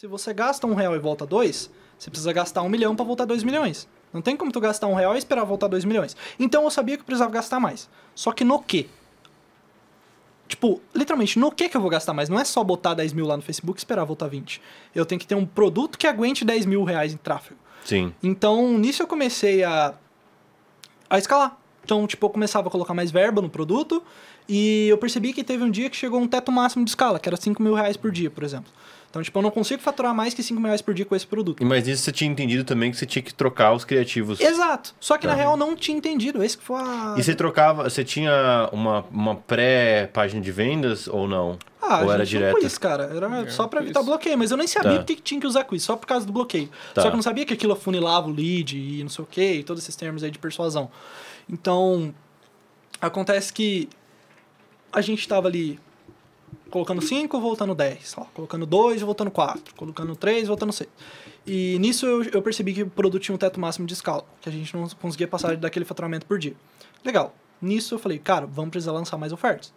Se você gasta um real e volta dois, você precisa gastar um milhão para voltar dois milhões. Não tem como tu gastar um real e esperar voltar dois milhões. Então eu sabia que eu precisava gastar mais. Só que no quê? Tipo, literalmente, no que que eu vou gastar mais? Não é só botar 10 mil lá no Facebook e esperar voltar 20. Eu tenho que ter um produto que aguente 10 mil reais em tráfego. Sim. Então, nisso eu comecei a, a escalar. Então, tipo, eu começava a colocar mais verba no produto e eu percebi que teve um dia que chegou um teto máximo de escala, que era 5 mil reais por dia, por exemplo. Então, tipo, eu não consigo faturar mais que 5 mil reais por dia com esse produto. Mas isso você tinha entendido também que você tinha que trocar os criativos. Exato. Só que, tá. na real, não tinha entendido. Esse que foi a... E você trocava... Você tinha uma, uma pré-página de vendas ou não? Ah, ou era direto? Quiz, cara. Era é, só para evitar bloqueio, mas eu nem sabia tá. porque tinha que usar quiz, só por causa do bloqueio. Tá. Só que eu não sabia que aquilo afunilava o lead e não sei o quê, e todos esses termos aí de persuasão. Então, acontece que a gente estava ali colocando 5, voltando 10, colocando 2, voltando 4, colocando 3, voltando 6. E nisso eu, eu, percebi que o produto tinha um teto máximo de escala, que a gente não conseguia passar daquele faturamento por dia. Legal. Nisso eu falei, cara, vamos precisar lançar mais ofertas.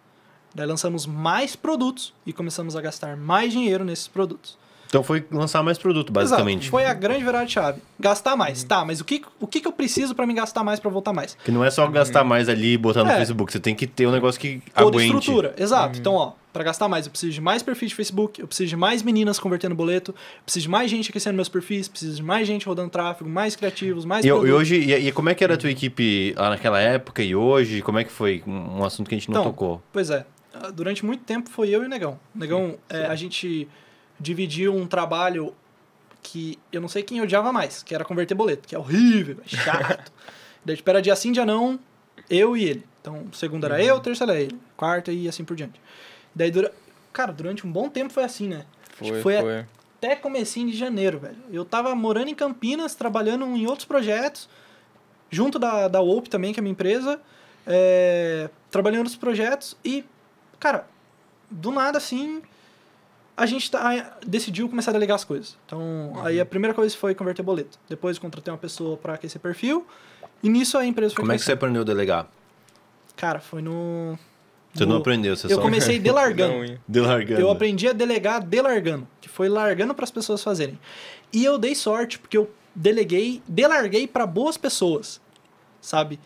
Daí lançamos mais produtos e começamos a gastar mais dinheiro nesses produtos. Então foi lançar mais produto, basicamente. Exato. Foi a grande virada-chave. Gastar mais. Uhum. Tá, mas o que, o que, que eu preciso para me gastar mais para voltar mais? Que não é só gastar uhum. mais ali e botar no é. Facebook. Você tem que ter um negócio que Toda aguente. estrutura. Exato. Uhum. Então, ó, para gastar mais. Eu preciso de mais perfis de Facebook, eu preciso de mais meninas convertendo boleto, eu preciso de mais gente aquecendo meus perfis, preciso de mais gente rodando tráfego, mais criativos, mais. E, e hoje, e, e, como é que era a tua equipe naquela época e hoje? Como é que foi? Um assunto que a gente não então, tocou. Pois é. Ah, durante muito tempo foi eu e o Negão. O Negão, é, a gente dividiu um trabalho que eu não sei quem odiava mais, que era converter boleto, que é horrível, é chato. Daí, espera tipo, era dia sim, dia não, eu e ele. Então, segunda era uhum. eu, terça era ele, quarta e assim por diante. Daí, dura... cara, durante um bom tempo foi assim, né? Foi, foi, foi, até comecinho de janeiro, velho. Eu tava morando em Campinas, trabalhando em outros projetos, junto da, da OOP também, que é minha empresa, é... trabalhando em outros projetos e, cara, do nada, assim, a gente tá, decidiu começar a delegar as coisas. Então, uhum. aí a primeira coisa foi converter boleto. Depois contratei uma pessoa para aquecer perfil. E nisso a empresa foi. Como é que você aprendeu a delegar? Cara, foi no você não aprendeu, você eu só... Eu comecei delargando. delargando. Eu aprendi a delegar delargando, que foi largando para as pessoas fazerem. E eu dei sorte, porque eu deleguei, delarguei para boas pessoas, sabe?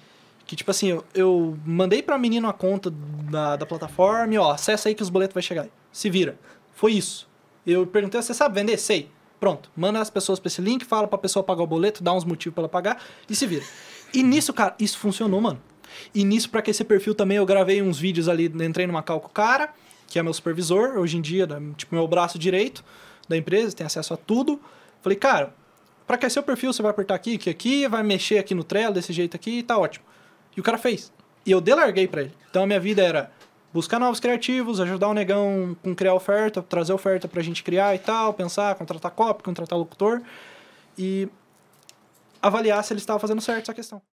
Que tipo assim, eu, eu mandei a menino a conta da, da plataforma e ó, acessa aí que os boletos vai chegar. Se vira. Foi isso. Eu perguntei, você sabe vender? Sei. Pronto. Manda as pessoas para esse link, fala para a pessoa pagar o boleto, dá uns motivos para ela pagar e se vira. E nisso, cara, isso funcionou, mano. E nisso, para que esse perfil também, eu gravei uns vídeos ali, entrei no Macau com o cara, que é meu supervisor, hoje em dia, tipo, meu braço direito da empresa, tem acesso a tudo. Falei, cara, para que seu perfil, você vai apertar aqui, aqui, aqui, vai mexer aqui no Trello, desse jeito aqui, tá ótimo. E o cara fez. E eu delarguei para ele. Então, a minha vida era buscar novos criativos, ajudar o negão com criar oferta, trazer oferta pra gente criar e tal, pensar, contratar copy, contratar locutor e avaliar se ele estava fazendo certo essa questão.